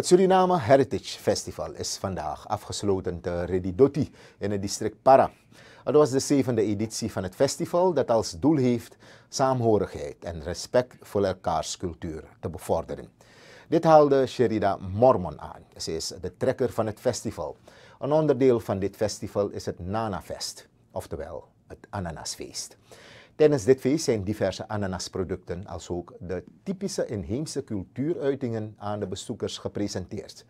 Het Suriname Heritage Festival is vandaag afgesloten te Redidoti in het district Para. Het was de zevende editie van het festival dat als doel heeft saamhorigheid en respect voor elkaars cultuur te bevorderen. Dit haalde Sherida Mormon aan. Ze is de trekker van het festival. Een onderdeel van dit festival is het Nanafest, oftewel het Ananasfeest. Tijdens dit feest zijn diverse ananasproducten, als ook de typische inheemse cultuuruitingen aan de bezoekers gepresenteerd.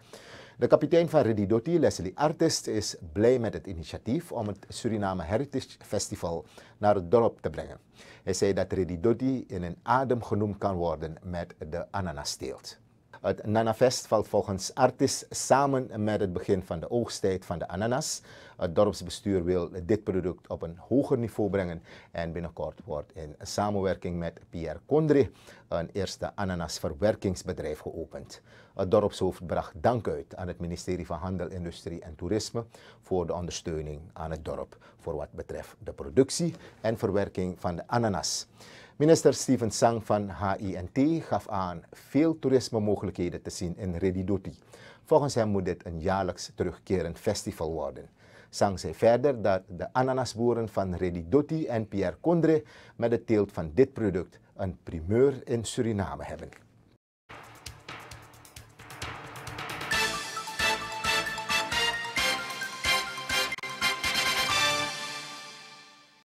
De kapitein van Redidoti, Leslie Artist, is blij met het initiatief om het Suriname Heritage Festival naar het dorp te brengen. Hij zei dat Redidoti in een adem genoemd kan worden met de ananasteelt. Het nanafest valt volgens Artis samen met het begin van de oogsttijd van de ananas. Het dorpsbestuur wil dit product op een hoger niveau brengen en binnenkort wordt in samenwerking met Pierre Condré een eerste ananasverwerkingsbedrijf geopend. Het dorpshoofd bracht dank uit aan het ministerie van Handel, Industrie en Toerisme voor de ondersteuning aan het dorp voor wat betreft de productie en verwerking van de ananas. Minister Steven Sang van HINT gaf aan veel toerisme-mogelijkheden te zien in Redidoti. Volgens hem moet dit een jaarlijks terugkerend festival worden. Sang zei verder dat de ananasboeren van Redidoti en Pierre Condre met de teelt van dit product een primeur in Suriname hebben.